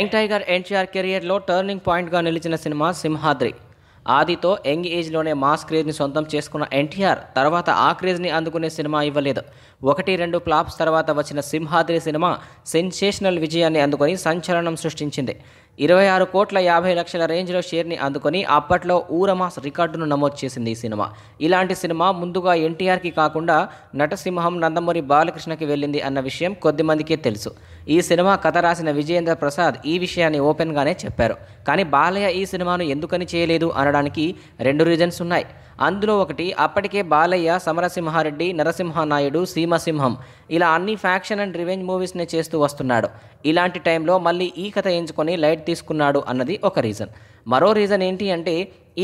young tiger NTR కెరియర్లో turning పాయింట్గా నిలిచిన సినిమా సింహాద్రి ఆదితో యంగ్ ఏజ్లోనే మాస్ క్రేజ్ని సొంతం చేసుకున్న ఎన్టీఆర్ తర్వాత ఆ క్రేజ్ని అందుకునే సినిమా ఇవ్వలేదు ఒకటి రెండు ఫ్లాప్స్ తర్వాత వచ్చిన సింహాద్రి సినిమా సెన్సేషనల్ విజయాన్ని అందుకొని సంచలనం సృష్టించింది ఇరవై ఆరు కోట్ల యాభై లక్షల రేంజ్లో షేర్ని అందుకొని అప్పట్లో ఊరమాస్ రికార్డును నమోదు చేసింది ఈ సినిమా ఇలాంటి సినిమా ముందుగా ఎన్టీఆర్కి కాకుండా నటసింహం నందమూరి బాలకృష్ణకి వెళ్ళింది అన్న విషయం కొద్దిమందికే తెలుసు ఈ సినిమా కథ రాసిన విజయేంద్ర ప్రసాద్ ఈ విషయాన్ని ఓపెన్గానే చెప్పారు కానీ బాలయ్య ఈ సినిమాను ఎందుకని చేయలేదు అనడానికి రెండు రీజన్స్ ఉన్నాయి అందులో ఒకటి అప్పటికే బాలయ్య సమరసింహారెడ్డి నరసింహనాయుడు సీమసింహం ఇలా అన్ని ఫ్యాక్షన్ అండ్ రివెంజ్ మూవీస్ని చేస్తూ వస్తున్నాడు ఇలాంటి టైంలో మళ్ళీ ఈ కథ ఎంచుకొని లైట్ లైట్ తీసుకున్నాడు అన్నది ఒక రీజన్ మరో రీజన్ ఏంటి అంటే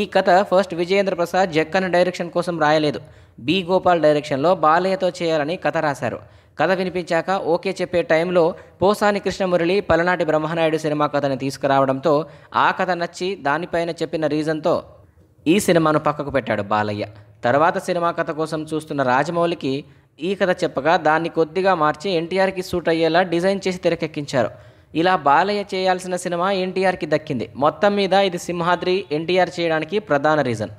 ఈ కథ ఫస్ట్ విజయేంద్ర ప్రసాద్ జక్కన్న డైరెక్షన్ కోసం రాయలేదు బి గోపాల్ డైరెక్షన్లో బాలయ్యతో చేయాలని కథ రాశారు కథ వినిపించాక ఓకే చెప్పే టైంలో పోసాని కృష్ణమురళి పలనాటి బ్రహ్మనాయుడు సినిమా కథను తీసుకురావడంతో ఆ కథ నచ్చి దానిపైన చెప్పిన రీజన్తో ఈ సినిమాను పక్కకు పెట్టాడు బాలయ్య తర్వాత సినిమా కథ కోసం చూస్తున్న రాజమౌళికి ఈ కథ చెప్పగా దాన్ని కొద్దిగా మార్చి ఎన్టీఆర్కి సూట్ అయ్యేలా డిజైన్ చేసి తెరకెక్కించారు ఇలా బాలయ్య చేయాల్సిన సినిమా ఎన్టీఆర్కి దక్కింది మొత్తం మీద ఇది సింహాద్రి ఎన్టీఆర్ చేయడానికి ప్రధాన రీజన్